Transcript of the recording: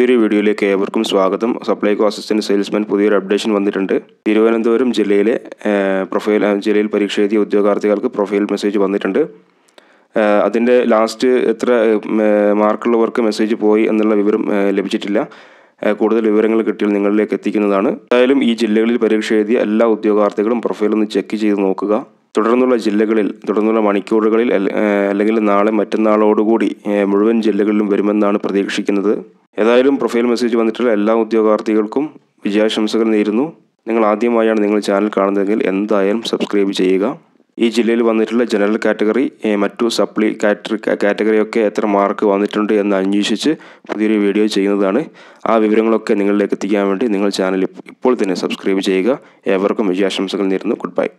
പുതിയൊരു വീഡിയോയിലേക്ക് ഏവർക്കും സ്വാഗതം സപ്ലൈകോ അസിസ്റ്റൻറ്റ് സെയിൽസ്മാൻ പുതിയൊരു അപ്ഡേഷൻ വന്നിട്ടുണ്ട് തിരുവനന്തപുരം ജില്ലയിലെ പ്രൊഫൈൽ ജില്ലയിൽ പരീക്ഷ എഴുതിയ ഉദ്യോഗാർത്ഥികൾക്ക് പ്രൊഫൈൽ മെസ്സേജ് വന്നിട്ടുണ്ട് അതിൻ്റെ ലാസ്റ്റ് എത്ര മാർക്കുള്ളവർക്ക് മെസ്സേജ് പോയി എന്നുള്ള വിവരം ലഭിച്ചിട്ടില്ല കൂടുതൽ വിവരങ്ങൾ കിട്ടിയാൽ നിങ്ങളിലേക്ക് എത്തിക്കുന്നതാണ് എന്തായാലും ഈ ജില്ലകളിൽ പരീക്ഷ എഴുതിയ എല്ലാ ഉദ്യോഗാർത്ഥികളും പ്രൊഫൈൽ ഒന്ന് ചെക്ക് ചെയ്ത് നോക്കുക തുടർന്നുള്ള ജില്ലകളിൽ തുടർന്നുള്ള മണിക്കൂറുകളിൽ അല്ലെങ്കിൽ നാളെ മറ്റന്നാളോടുകൂടി മുഴുവൻ ജില്ലകളിലും വരുമെന്നാണ് പ്രതീക്ഷിക്കുന്നത് ഏതായാലും പ്രൊഫൈൽ മെസ്സേജ് വന്നിട്ടുള്ള എല്ലാ ഉദ്യോഗാർത്ഥികൾക്കും വിജയാശംസകൾ നേരുന്നു നിങ്ങൾ ആദ്യമായാണ് നിങ്ങൾ ചാനൽ കാണുന്നതെങ്കിൽ എന്തായാലും സബ്സ്ക്രൈബ് ചെയ്യുക ഈ ജില്ലയിൽ വന്നിട്ടുള്ള ജനറൽ കാറ്റഗറി മറ്റു സപ്ലി കാറ്റഗറി കാറ്റഗറിയൊക്കെ എത്ര മാർക്ക് വന്നിട്ടുണ്ട് എന്ന് അന്വേഷിച്ച് പുതിയൊരു വീഡിയോ ചെയ്യുന്നതാണ് ആ വിവരങ്ങളൊക്കെ നിങ്ങളിലേക്ക് എത്തിക്കാൻ വേണ്ടി നിങ്ങൾ ചാനൽ ഇപ്പോൾ തന്നെ സബ്സ്ക്രൈബ് ചെയ്യുക ഏവർക്കും വിജയാശംസകൾ നേരുന്നു ഗുഡ് ബൈ